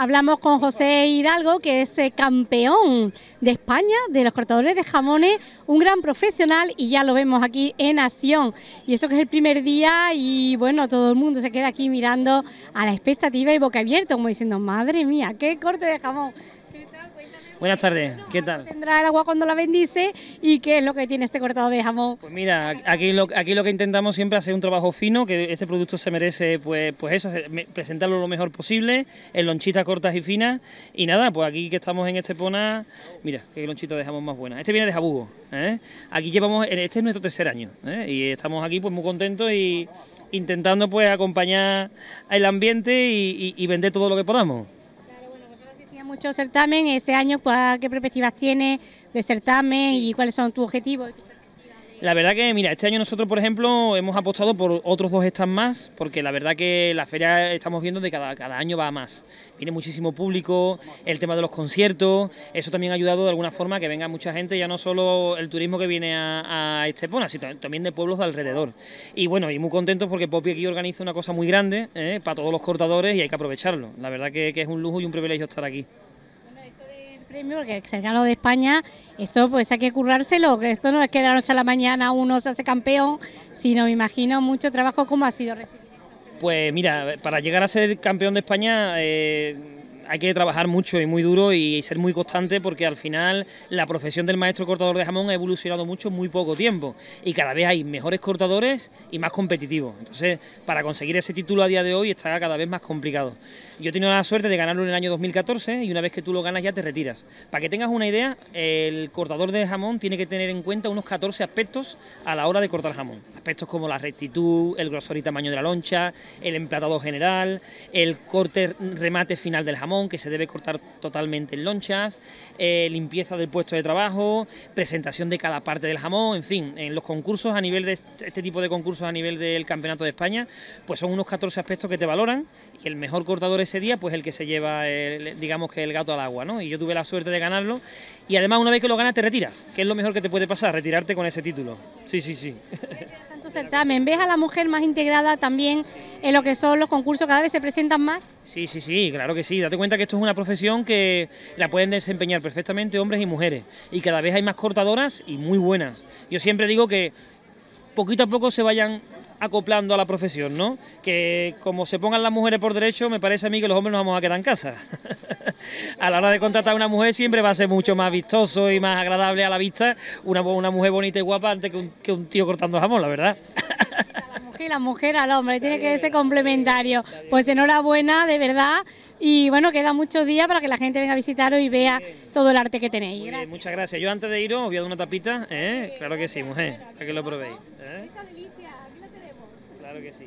Hablamos con José Hidalgo, que es eh, campeón de España de los cortadores de jamones, un gran profesional y ya lo vemos aquí en acción. Y eso que es el primer día y bueno, todo el mundo se queda aquí mirando a la expectativa y boca abierta, como diciendo, madre mía, qué corte de jamón. Buenas tardes, ¿qué tal? Tendrá el agua cuando la bendice y qué es lo que tiene este cortado de jamón. Pues mira, aquí lo, aquí lo que intentamos siempre es hacer un trabajo fino, que este producto se merece, pues, pues eso, presentarlo lo mejor posible, en lonchitas cortas y finas. Y nada, pues aquí que estamos en este pona, mira, qué lonchita de jamón más buena. Este viene de Jabugo, ¿eh? Aquí llevamos, este es nuestro tercer año, ¿eh? y estamos aquí pues muy contentos y intentando pues acompañar el ambiente y vender todo lo que podamos mucho certamen. Este año, ¿qué perspectivas tienes de certamen y cuáles son tus objetivos? La verdad que, mira, este año nosotros, por ejemplo, hemos apostado por otros dos stands más, porque la verdad que la feria estamos viendo de cada, cada año va más. Viene muchísimo público, el tema de los conciertos, eso también ha ayudado de alguna forma a que venga mucha gente, ya no solo el turismo que viene a, Estepona, sino también de pueblos de alrededor. Y bueno, y muy contentos porque Popi aquí organiza una cosa muy grande ¿eh? para todos los cortadores y hay que aprovecharlo. La verdad que es un lujo y un privilegio estar aquí premio, porque se ganado de España, esto pues hay que currárselo, que esto no es que de la noche a la mañana uno se hace campeón, sino me imagino mucho trabajo como ha sido recibido. Pues mira, para llegar a ser campeón de España... Eh, hay que trabajar mucho y muy duro y ser muy constante porque al final la profesión del maestro cortador de jamón ha evolucionado mucho en muy poco tiempo y cada vez hay mejores cortadores y más competitivos. Entonces, para conseguir ese título a día de hoy está cada vez más complicado. Yo he tenido la suerte de ganarlo en el año 2014 y una vez que tú lo ganas ya te retiras. Para que tengas una idea, el cortador de jamón tiene que tener en cuenta unos 14 aspectos a la hora de cortar jamón aspectos como la rectitud, el grosor y tamaño de la loncha, el emplatado general, el corte remate final del jamón que se debe cortar totalmente en lonchas, eh, limpieza del puesto de trabajo, presentación de cada parte del jamón, en fin, en los concursos a nivel de este, este tipo de concursos a nivel del Campeonato de España, pues son unos 14 aspectos que te valoran y el mejor cortador ese día pues el que se lleva digamos que el gato al agua, ¿no? Y yo tuve la suerte de ganarlo y además una vez que lo ganas te retiras, que es lo mejor que te puede pasar, retirarte con ese título. Sí, sí, sí certamen. ¿Ves a la mujer más integrada también en lo que son los concursos? ¿Cada vez se presentan más? Sí, sí, sí, claro que sí. Date cuenta que esto es una profesión que la pueden desempeñar perfectamente hombres y mujeres. Y cada vez hay más cortadoras y muy buenas. Yo siempre digo que poquito a poco se vayan acoplando a la profesión, ¿no? Que como se pongan las mujeres por derecho, me parece a mí que los hombres nos vamos a quedar en casa. a la hora de contratar a una mujer siempre va a ser mucho más vistoso y más agradable a la vista una, una mujer bonita y guapa antes que un, tío cortando jamón, la verdad. La mujer, la mujer al hombre, tiene que ser complementario. Pues enhorabuena, de verdad. Y bueno, queda mucho día para que la gente venga a visitaros y vea todo el arte que tenéis. muchas gracias. Yo antes de iros os voy a dar una tapita. ¿eh? Claro que sí, mujer, para que lo probéis. ¿eh? Claro que sí.